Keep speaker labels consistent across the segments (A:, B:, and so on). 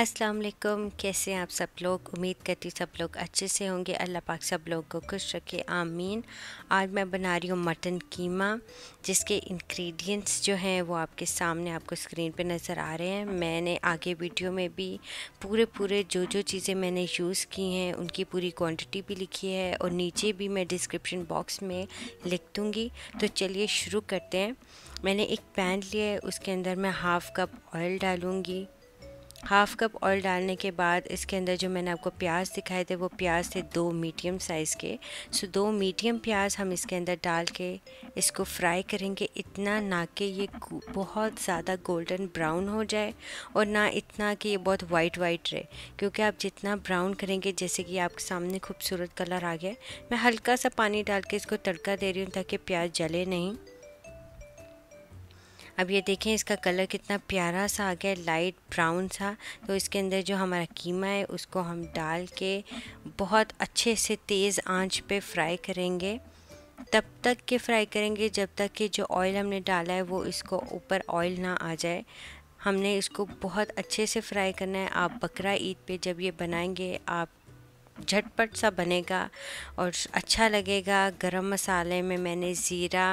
A: अस्सलाम वालेकुम कैसे हैं आप सब लोग उम्मीद करती हूँ सब लोग अच्छे से होंगे अल्लाह पाक सब लोग को खुश रखे आमीन आज मैं बना रही हूँ मटन कीमा जिसके इंग्रेडिएंट्स जो हैं वो आपके सामने आपको स्क्रीन पे नज़र आ रहे हैं मैंने आगे वीडियो में भी पूरे पूरे जो जो चीज़ें मैंने यूज़ की हैं उनकी पूरी क्वान्टिटी भी लिखी है और नीचे भी मैं डिस्क्रिप्शन बॉक्स में लिख दूँगी तो चलिए शुरू करते हैं मैंने एक पैन लिया है उसके अंदर मैं हाफ़ कप ऑयल डालूँगी हाफ़ कप ऑयल डालने के बाद इसके अंदर जो मैंने आपको प्याज दिखाए थे वो प्याज थे दो मीडियम साइज़ के सो दो मीडियम प्याज हम इसके अंदर डाल के इसको फ्राई करेंगे इतना ना कि ये बहुत ज़्यादा गोल्डन ब्राउन हो जाए और ना इतना कि ये बहुत वाइट वाइट रहे क्योंकि आप जितना ब्राउन करेंगे जैसे कि आपके सामने खूबसूरत कलर आ गया मैं हल्का सा पानी डाल के इसको तड़का दे रही हूँ ताकि प्याज जले नहीं अब ये देखें इसका कलर कितना प्यारा सा आ गया लाइट ब्राउन सा तो इसके अंदर जो हमारा कीमा है उसको हम डाल के बहुत अच्छे से तेज़ आंच पे फ्राई करेंगे तब तक के फ्राई करेंगे जब तक कि जो ऑयल हमने डाला है वो इसको ऊपर ऑयल ना आ जाए हमने इसको बहुत अच्छे से फ्राई करना है आप बकरा ईद पे जब ये बनाएंगे आप झटपट सा बनेगा और अच्छा लगेगा गरम मसाले में मैंने ज़ीरा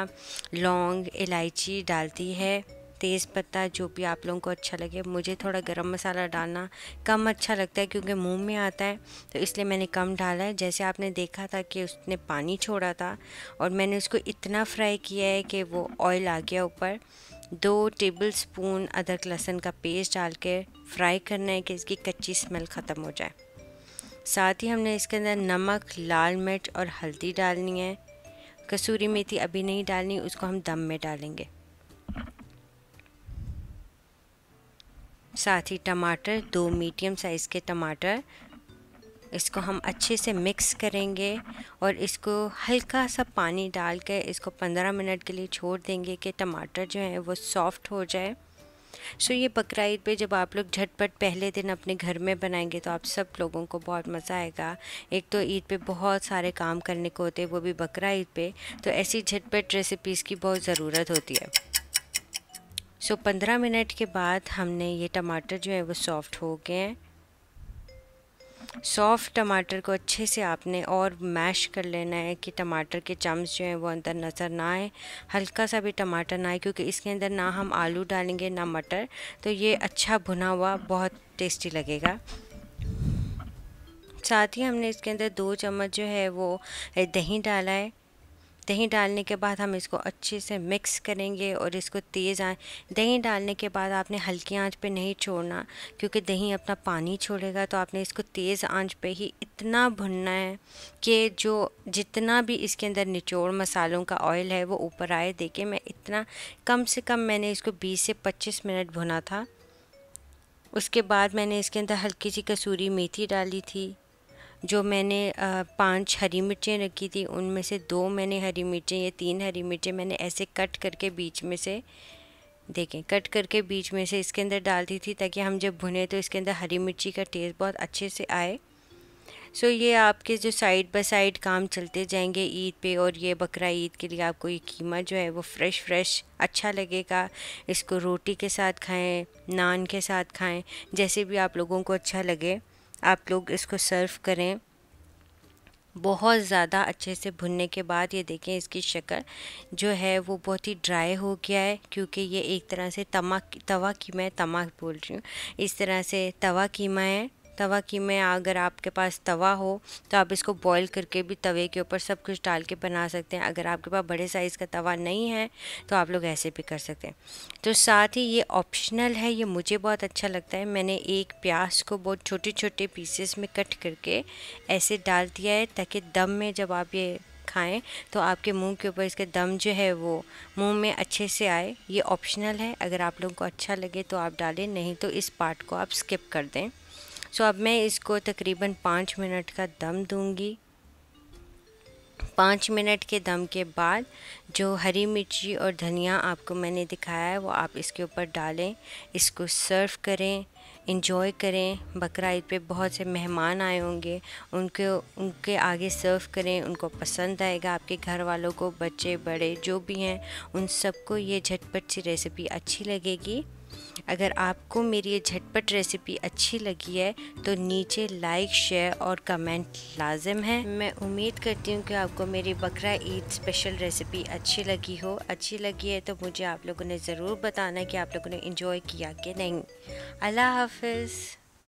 A: लौंग इलायची डाल दी है तेज़ पत्ता जो भी आप लोगों को अच्छा लगे मुझे थोड़ा गरम मसाला डालना कम अच्छा लगता है क्योंकि मुंह में आता है तो इसलिए मैंने कम डाला है जैसे आपने देखा था कि उसने पानी छोड़ा था और मैंने उसको इतना फ्राई किया है कि वो ऑयल आ गया ऊपर दो टेबल स्पून अदरक लहसुन का पेस्ट डाल के फ्राई करना है कि इसकी कच्ची स्मेल ख़त्म हो जाए साथ ही हमने इसके अंदर नमक लाल मिर्च और हल्दी डालनी है कसूरी मेथी अभी नहीं डालनी उसको हम दम में डालेंगे साथ ही टमाटर दो मीडियम साइज़ के टमाटर इसको हम अच्छे से मिक्स करेंगे और इसको हल्का सा पानी डाल के इसको 15 मिनट के लिए छोड़ देंगे कि टमाटर जो है वो सॉफ्ट हो जाए सो ये बकरा ईद पर जब आप लोग झटपट पहले दिन अपने घर में बनाएंगे तो आप सब लोगों को बहुत मज़ा आएगा एक तो ईद पे बहुत सारे काम करने को होते हैं वो भी बकरा ईद पे तो ऐसी झटपट रेसिपीज़ की बहुत ज़रूरत होती है सो पंद्रह मिनट के बाद हमने ये टमाटर जो है वो सॉफ्ट हो गए हैं सॉफ्ट टमाटर को अच्छे से आपने और मैश कर लेना है कि टमाटर के चम्स जो हैं वो अंदर नज़र ना आए हल्का सा भी टमाटर ना आए क्योंकि इसके अंदर ना हम आलू डालेंगे ना मटर तो ये अच्छा भुना हुआ बहुत टेस्टी लगेगा साथ ही हमने इसके अंदर दो चम्मच जो है वो दही डाला है दही डालने के बाद हम इसको अच्छे से मिक्स करेंगे और इसको तेज़ आए दही डालने के बाद आपने हल्की आंच पे नहीं छोड़ना क्योंकि दही अपना पानी छोड़ेगा तो आपने इसको तेज़ आंच पे ही इतना भुनना है कि जो जितना भी इसके अंदर निचोड़ मसालों का ऑयल है वो ऊपर आए देखे मैं इतना कम से कम मैंने इसको बीस से पच्चीस मिनट भुना था उसके बाद मैंने इसके अंदर हल्की सी कसूरी मेथी डाली थी जो मैंने पांच हरी मिर्चें रखी थी उनमें से दो मैंने हरी मिर्चें या तीन हरी मिर्चें मैंने ऐसे कट करके बीच में से देखें कट करके बीच में से इसके अंदर डाल दी थी ताकि हम जब भुने तो इसके अंदर हरी मिर्ची का टेस्ट बहुत अच्छे से आए सो so, ये आपके जो साइड बाय साइड काम चलते जाएंगे ईद पे और ये बकरा ईद के लिए आपको ये कीमा जो है वो फ्रेश फ्रेश अच्छा लगेगा इसको रोटी के साथ खाएं नान के साथ खाएं जैसे भी आप लोगों को अच्छा लगे आप लोग इसको सर्व करें बहुत ज़्यादा अच्छे से भुनने के बाद ये देखें इसकी शक्ल जो है वो बहुत ही ड्राई हो गया है क्योंकि ये एक तरह से तमा तवा कीमा है तमा बोल रही हूँ इस तरह से तवा कीमा है तवा में अगर आपके पास तवा हो तो आप इसको बॉईल करके भी तवे के ऊपर सब कुछ डाल के बना सकते हैं अगर आपके पास बड़े साइज़ का तवा नहीं है तो आप लोग ऐसे भी कर सकते हैं तो साथ ही ये ऑप्शनल है ये मुझे बहुत अच्छा लगता है मैंने एक प्याज को बहुत छोटे छोटे पीसेस में कट करके ऐसे डाल दिया है ताकि दम में जब आप ये खाएं तो आपके मुंह के ऊपर इसके दम जो है वो मुंह में अच्छे से आए ये ऑप्शनल है अगर आप लोगों को अच्छा लगे तो आप डालें नहीं तो इस पार्ट को आप स्किप कर दें सो अब मैं इसको तकरीबन पाँच मिनट का दम दूँगी पाँच मिनट के दम के बाद जो हरी मिर्ची और धनिया आपको मैंने दिखाया है वो आप इसके ऊपर डालें इसको सर्व करें इंजॉय करें बकरा ईद पे बहुत से मेहमान आए होंगे उनके उनके आगे सर्व करें उनको पसंद आएगा आपके घर वालों को बच्चे बड़े जो भी हैं उन सबको ये झटपट सी रेसिपी अच्छी लगेगी अगर आपको मेरी ये झटपट रेसिपी अच्छी लगी है तो नीचे लाइक शेयर और कमेंट लाजम है मैं उम्मीद करती हूँ कि आपको मेरी बकरा ईद स्पेशल रेसिपी अच्छी लगी हो अच्छी लगी है तो मुझे आप लोगों ने ज़रूर बताना कि आप लोगों ने इन्जॉय किया कि नहीं अल्लाह हाफिज़